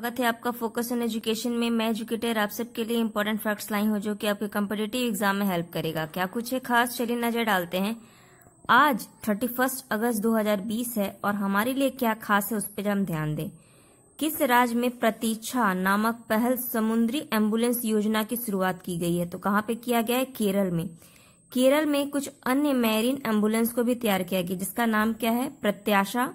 स्वागत है आपका फोकस ऑन एजुकेशन में मैं एजुकेटर आप सबके लिए इम्पोर्टेंट फैक्ट्स लाई हूँ जो कि आपके कम्पिटेटिव एग्जाम में हेल्प करेगा क्या कुछ है खास चलिए नजर डालते हैं आज 31 अगस्त 2020 है और हमारे लिए क्या खास है उस पर हम ध्यान दें किस राज्य में प्रतीक्षा नामक पहल समुद्री एम्बुलेंस योजना की शुरुआत की गई है तो कहाँ पे किया गया है केरल में केरल में कुछ अन्य मैरिन एम्बुलेंस को भी तैयार किया गया जिसका नाम क्या है प्रत्याशा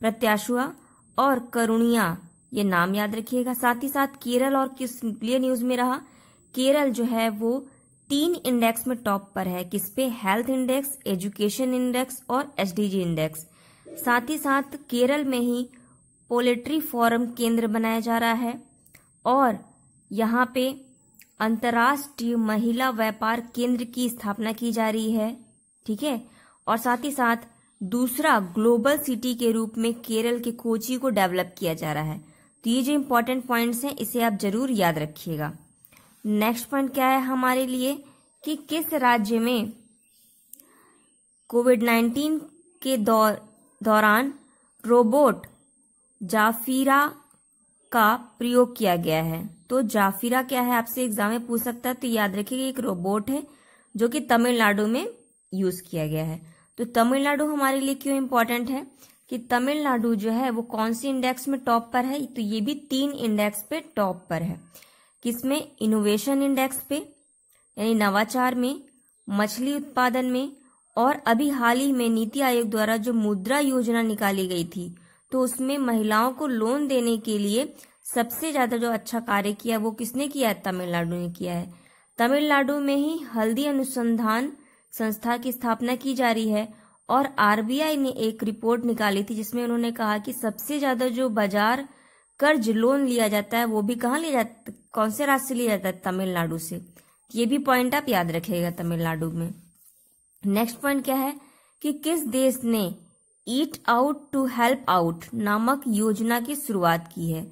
प्रत्याशुआ और करुणिया ये नाम याद रखिएगा साथ ही साथ केरल और किस लिए न्यूज में रहा केरल जो है वो तीन इंडेक्स में टॉप पर है किस पे हेल्थ इंडेक्स एजुकेशन इंडेक्स और एसडीजी इंडेक्स साथ ही साथ केरल में ही पोलेट्री फोरम केंद्र बनाया जा रहा है और यहाँ पे अंतर्राष्ट्रीय महिला व्यापार केंद्र की स्थापना की जा रही है ठीक है और साथ ही साथ दूसरा ग्लोबल सिटी के रूप में केरल के कोची को डेवलप किया जा रहा है तो ये जो इम्पोर्टेंट पॉइंट्स हैं इसे आप जरूर याद रखिएगा नेक्स्ट पॉइंट क्या है हमारे लिए कि किस राज्य में कोविड नाइन्टीन के दौर दौरान रोबोट जाफीरा का प्रयोग किया गया है तो जाफीरा क्या है आपसे एग्जाम में पूछ सकता है तो याद रखिएगा एक रोबोट है जो कि तमिलनाडु में यूज किया गया है तो तमिलनाडु हमारे लिए क्यों इम्पोर्टेंट है कि तमिलनाडु जो है वो कौन सी इंडेक्स में टॉप पर है तो ये भी तीन इंडेक्स पे टॉप पर है किसमें इनोवेशन इंडेक्स पे यानी नवाचार में मछली उत्पादन में और अभी हाल ही में नीति आयोग द्वारा जो मुद्रा योजना निकाली गई थी तो उसमें महिलाओं को लोन देने के लिए सबसे ज्यादा जो अच्छा कार्य किया वो किसने किया है तमिलनाडु ने किया है तमिलनाडु में ही हल्दी अनुसंधान संस्था की स्थापना की जा रही है और आरबीआई ने एक रिपोर्ट निकाली थी जिसमें उन्होंने कहा कि सबसे ज्यादा जो बाजार कर्ज लोन लिया जाता है वो भी कहाँ लिया जाता कौन से राज्य से लिया जाता है तमिलनाडु से ये भी पॉइंट आप याद रखेगा तमिलनाडु में नेक्स्ट पॉइंट क्या है कि किस देश ने eat out to help out नामक योजना की शुरुआत की है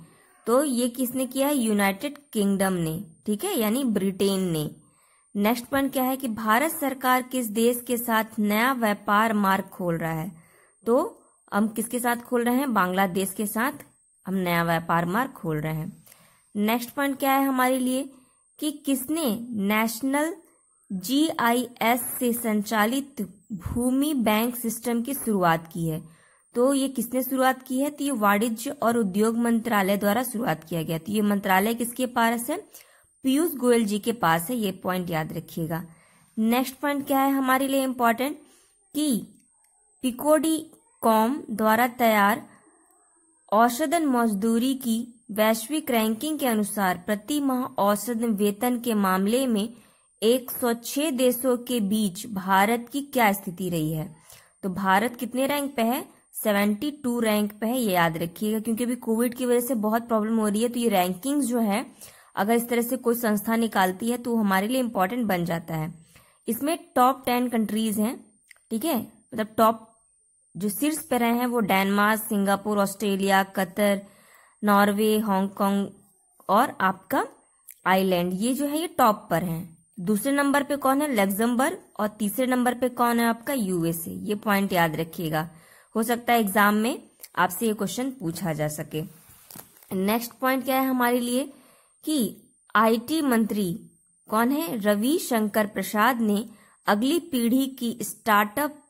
तो ये किसने किया है यूनाइटेड किंगडम ने ठीक है यानी ब्रिटेन ने नेक्स्ट पॉइंट क्या है कि भारत सरकार किस देश के साथ नया व्यापार मार्ग खोल रहा है तो हम किसके साथ खोल रहे हैं बांग्लादेश के साथ हम नया व्यापार मार्ग खोल रहे हैं नेक्स्ट पॉइंट क्या है हमारे लिए कि किसने नेशनल जीआईएस से संचालित भूमि बैंक सिस्टम की शुरुआत की है तो ये किसने शुरुआत की है तो ये वाणिज्य और उद्योग मंत्रालय द्वारा शुरुआत किया गया तो ये मंत्रालय किसके पास है पीयूष गोयल जी के पास है ये पॉइंट याद रखिएगा नेक्स्ट पॉइंट क्या है हमारे लिए इम्पोर्टेंट कि पिकोडी कॉम द्वारा तैयार औषधन मजदूरी की वैश्विक रैंकिंग के अनुसार प्रति माह औषध वेतन के मामले में 106 देशों के बीच भारत की क्या स्थिति रही है तो भारत कितने रैंक पे है 72 रैंक पे है ये याद रखिएगा क्योंकि अभी कोविड की वजह से बहुत प्रॉब्लम हो रही है तो ये रैंकिंग जो है अगर इस तरह से कोई संस्था निकालती है तो हमारे लिए इम्पोर्टेंट बन जाता है इसमें टॉप टेन कंट्रीज हैं ठीक है मतलब टॉप जो शीर्ष पर रहे हैं वो Denmark Singapore Australia Qatar Norway Hong Kong और आपका आइलैंड ये जो है ये टॉप पर हैं दूसरे नंबर पे कौन है लग्जमबर्ग और तीसरे नंबर पे कौन है आपका यूएसए ये पॉइंट याद रखिएगा हो सकता है एग्जाम में आपसे ये क्वेश्चन पूछा जा सके नेक्स्ट पॉइंट क्या है हमारे लिए कि आईटी मंत्री कौन है रवि शंकर प्रसाद ने अगली पीढ़ी की स्टार्टअप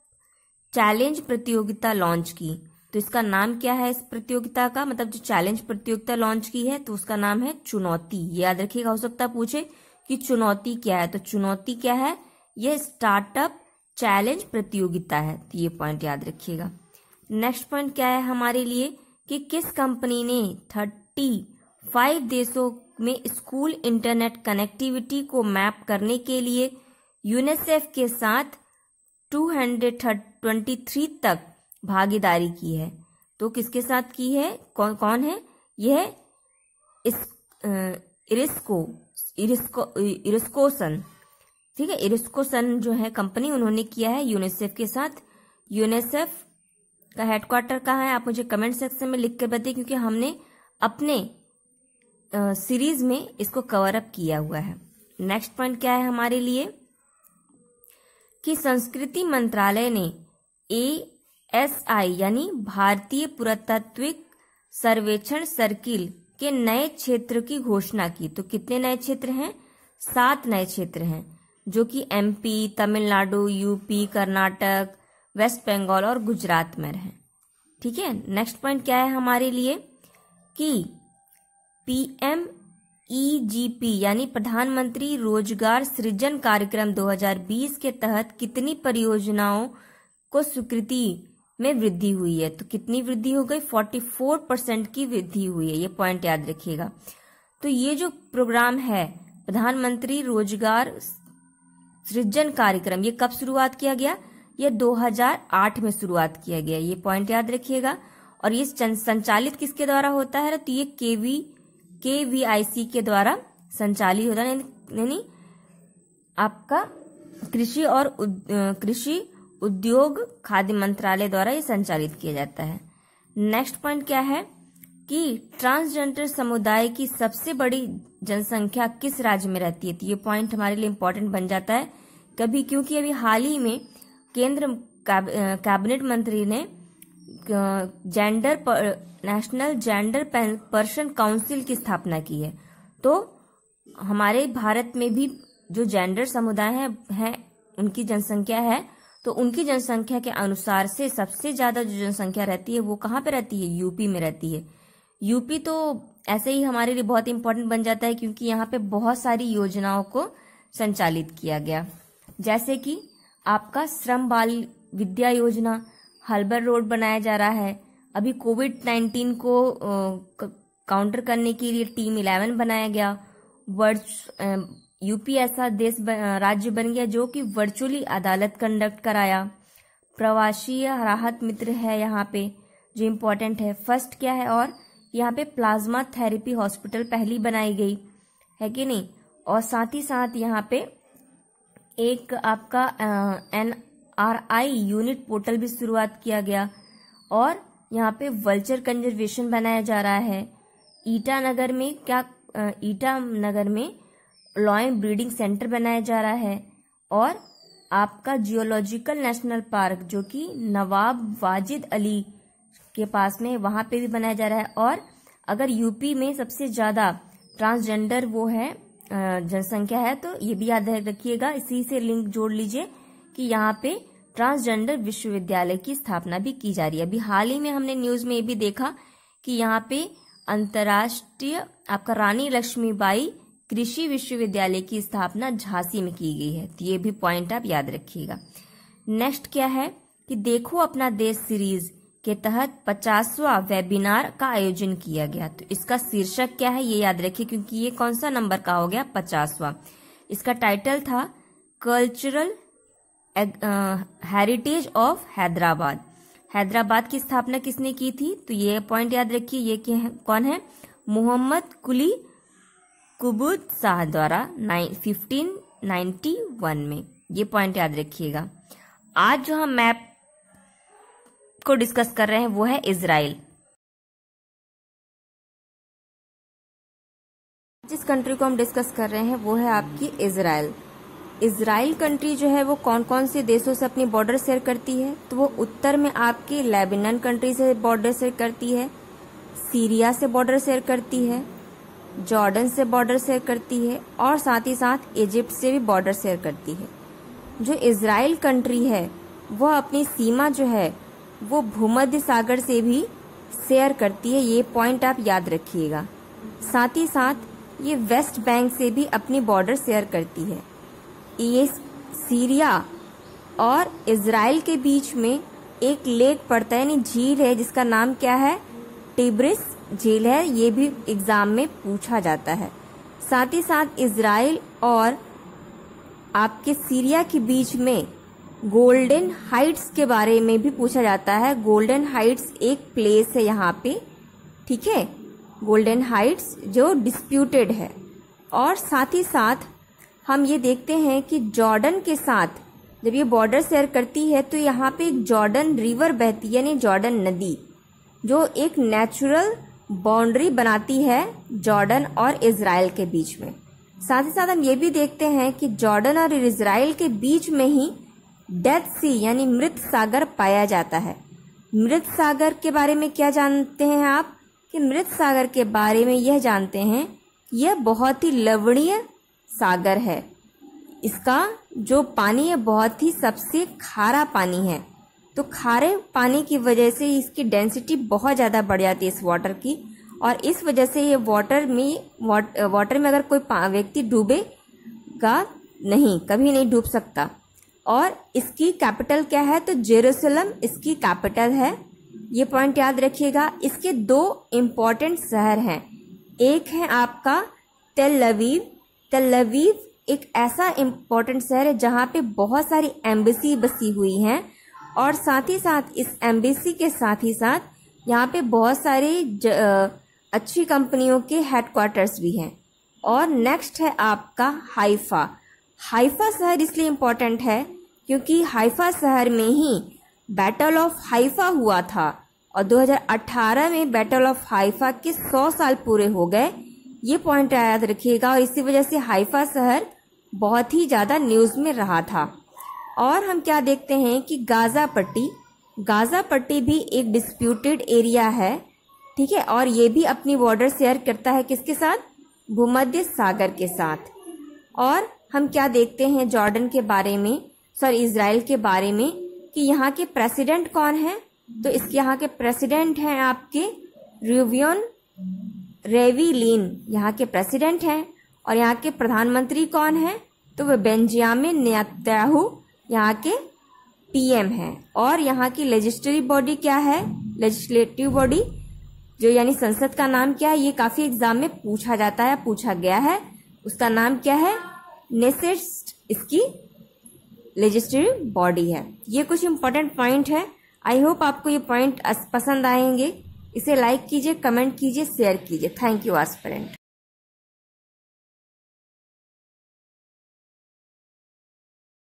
चैलेंज प्रतियोगिता लॉन्च की तो इसका नाम क्या है इस प्रतियोगिता का मतलब जो चैलेंज प्रतियोगिता लॉन्च की है तो उसका नाम है चुनौती याद रखिएगा हो सकता है पूछे कि चुनौती क्या है तो चुनौती क्या है यह स्टार्टअप चैलेंज प्रतियोगिता है तो ये पॉइंट याद रखिएगा नेक्स्ट पॉइंट क्या है हमारे लिए कि किस कंपनी ने थर्टी फाइव देशों में स्कूल इंटरनेट कनेक्टिविटी को मैप करने के लिए यूनिसेफ के साथ 223 तक भागीदारी की है तो किसके साथ की है कौन कौन है यह इस इरिस्को इरिस्को इरिस्कोसन ठीक है इरिस्कोसन जो है कंपनी उन्होंने किया है यूनिसेफ के साथ यूनिसेफ का हेडक्वार्टर कहाँ है आप मुझे कमेंट सेक्शन में लिख कर बताइए क्योंकि हमने अपने सीरीज में इसको कवर अप किया हुआ है नेक्स्ट पॉइंट क्या है हमारे लिए कि संस्कृति मंत्रालय ने ए एस आई यानी भारतीय पुरातत्विक सर्वेक्षण सर्किल के नए क्षेत्र की घोषणा की तो कितने नए क्षेत्र हैं सात नए क्षेत्र हैं जो कि MP Tamil Nadu UP Karnataka west Bengal और गुजरात में रहे ठीक है नेक्स्ट पॉइंट क्या है हमारे लिए कि ईजीपी यानी प्रधानमंत्री रोजगार सृजन कार्यक्रम 2020 के तहत कितनी परियोजनाओं को स्वीकृति में वृद्धि हुई है तो कितनी वृद्धि हो गई 44 परसेंट की वृद्धि हुई है ये पॉइंट याद रखिएगा तो ये जो प्रोग्राम है प्रधानमंत्री रोजगार सृजन कार्यक्रम ये कब शुरुआत किया गया यह 2008 में शुरुआत किया गया ये पॉइंट याद रखिएगा और ये संचालित किसके द्वारा होता है तो ये केवी के वी आई सी के द्वारा संचालित होता है यानी आपका कृषि और कृषि उद्योग खाद्य मंत्रालय द्वारा ये संचालित किया जाता है नेक्स्ट पॉइंट क्या है कि ट्रांसजेंडर समुदाय की सबसे बड़ी जनसंख्या किस राज्य में रहती है तो ये पॉइंट हमारे लिए इम्पोर्टेंट बन जाता है कभी क्योंकि अभी हाल ही में केंद्र कैबिनेट मंत्री ने gender national gender person council की स्थापना की है तो हमारे भारत में भी जो जेंडर समुदाय है, है उनकी जनसंख्या है तो उनकी जनसंख्या के अनुसार से सबसे ज्यादा जो जनसंख्या रहती है वो कहाँ पे रहती है यूपी में रहती है यूपी तो ऐसे ही हमारे लिए बहुत इंपॉर्टेंट बन जाता है क्योंकि यहाँ पे बहुत सारी योजनाओं को संचालित किया गया जैसे कि आपका श्रम बाल विद्या योजना हल्बर रोड बनाया जा रहा है अभी कोविड नाइन्टीन को काउंटर करने के लिए टीम इलेवन बनाया गया वर्च यूपी ऐसा देश राज्य बन गया जो कि वर्चुअली अदालत कंडक्ट कराया प्रवासी राहत मित्र है यहाँ पे जो इम्पोर्टेंट है फर्स्ट क्या है और यहाँ पे प्लाज्मा थेरेपी हॉस्पिटल पहली बनाई गई है कि नहीं और साथ ही साथ यहाँ पे एक आपका N R I unit portal भी शुरुआत किया गया और यहाँ पे वल्चर कंजर्वेशन बनाया जा रहा है ईटानगर में क्या ईटानगर में लॉय ब्रीडिंग सेंटर बनाया जा रहा है और आपका जियोलॉजिकल नेशनल पार्क जो कि नवाब वाजिद अली के पास में वहाँ पे भी बनाया जा रहा है और अगर यूपी में सबसे ज़्यादा ट्रांसजेंडर वो है जनसंख्या है तो ये भी याद रखिएगा इसी से लिंक जोड़ लीजिए कि यहाँ पे ट्रांसजेंडर विश्वविद्यालय की स्थापना भी की जा रही है अभी हाल ही में हमने न्यूज में ये भी देखा कि यहाँ पे अंतर्राष्ट्रीय आपका रानी लक्ष्मीबाई कृषि विश्वविद्यालय की स्थापना झांसी में की गई है तो ये भी पॉइंट आप याद रखिएगा नेक्स्ट क्या है कि देखो अपना देश सीरीज के तहत पचासवा वेबिनार का आयोजन किया गया तो इसका शीर्षक क्या है ये याद रखिए क्योंकि ये कौन सा नंबर का हो गया पचासवा इसका टाइटल था cultural heritage of Hyderabad Hyderabad की स्थापना किसने की थी तो ये पॉइंट याद रखिए ये है, कौन है मोहम्मद कुली कुबुद शाह द्वारा फिफ्टीन नाइन्टी वन में ये पॉइंट याद रखिएगा आज जो हम मैप को डिस्कस कर रहे हैं वो है इसराइल जिस कंट्री को हम डिस्कस कर रहे हैं वो है आपकी इसराइल इसराइल कंट्री जो है वो कौन कौन से देशों से अपनी बॉर्डर शेयर करती है तो वो उत्तर में आपकी लेबिनन कंट्री से बॉर्डर शेयर करती है सीरिया से बॉर्डर शेयर करती है जॉर्डन से बॉर्डर शेयर करती है और साथ ही साथ इजिप्ट से भी बॉर्डर शेयर करती है जो इसराइल कंट्री है वह अपनी सीमा जो है वो भूमध्य सागर से भी शेयर करती है ये पॉइंट आप याद रखिएगा साथ ही साथ ये वेस्ट बैंक से भी अपनी बॉर्डर शेयर करती है ये सीरिया और इसराइल के बीच में एक लेक पड़ता है यानी झील है जिसका नाम क्या है टिब्रिस झील है ये भी एग्जाम में पूछा जाता है साथ ही साथ इसराइल और आपके सीरिया के बीच में गोल्डन हाइट्स के बारे में भी पूछा जाता है गोल्डन हाइट्स एक प्लेस है यहाँ पे ठीक है गोल्डन हाइट्स जो डिस्प्यूटेड है और साथ ही साथ हम ये देखते हैं कि जॉर्डन के साथ जब ये बॉर्डर शेयर करती है तो यहाँ पे एक जॉर्डन रिवर बहती है यानी जॉर्डन नदी जो एक नेचुरल बाउंड्री बनाती है जॉर्डन और इसराइल के बीच में साथ ही साथ हम ये भी देखते हैं कि जॉर्डन और इसराइल के बीच में ही डेथ सी यानी मृत सागर पाया जाता है मृत सागर के बारे में क्या जानते हैं आप कि मृत सागर के बारे में यह जानते हैं यह बहुत ही लवणीय सागर है इसका जो पानी है बहुत ही सबसे खारा पानी है तो खारे पानी की वजह से इसकी डेंसिटी बहुत ज़्यादा बढ़ जाती है इस वाटर की और इस वजह से ये वाटर में वाटर में अगर कोई व्यक्ति डूबेगा नहीं कभी नहीं डूब सकता और इसकी कैपिटल क्या है तो जेरूसलम इसकी कैपिटल है ये पॉइंट याद रखिएगा इसके दो इम्पॉर्टेंट शहर हैं एक है आपका तेल लवीव तलवीव एक ऐसा इम्पोर्टेंट शहर है जहाँ पे बहुत सारी एम्बेसी बसी हुई हैं और साथ ही साथ इस एम्बेसी के साथ ही साथ यहाँ पे बहुत सारी अच्छी कंपनियों के हेडक्वार्टर्स भी हैं और नेक्स्ट है आपका हाइफा हाइफा शहर इसलिए इम्पोर्टेंट है क्योंकि हाइफा शहर में ही बैटल ऑफ हाइफा हुआ था और 2018 में बैटल ऑफ हाइफा के 100 साल पूरे हो गए ये पॉइंट याद रखिएगा और इसी वजह से हाइफा शहर बहुत ही ज़्यादा न्यूज़ में रहा था और हम क्या देखते हैं कि गाज़ा पट्टी गाज़ा पट्टी भी एक डिस्प्यूटेड एरिया है ठीक है और ये भी अपनी बॉर्डर शेयर करता है किसके साथ भूमध्य सागर के साथ और हम क्या देखते हैं जॉर्डन के बारे में सॉरी इसराइल के बारे में कि यहाँ के प्रेसिडेंट कौन है तो इसके यहाँ के प्रेसिडेंट हैं आपके रूवियन रेवी लीन यहाँ के प्रेसिडेंट हैं और यहाँ के प्रधानमंत्री कौन हैं तो वे बेंजियामिन नेतन्याहू यहाँ के पीएम हैं और यहाँ की लेजिस्लेटिव बॉडी क्या है लेजिस्लेटिव बॉडी जो यानी संसद का नाम क्या है ये काफी एग्जाम में पूछा जाता है पूछा गया है उसका नाम क्या है नेसेस्ट इसकी लेजिस्लेटिव बॉडी है ये कुछ इंपॉर्टेंट पॉइंट है आई होप आपको ये पॉइंट पसंद आएंगे इसे लाइक कीजिए कमेंट कीजिए शेयर कीजिए थैंक यू आस्परेंट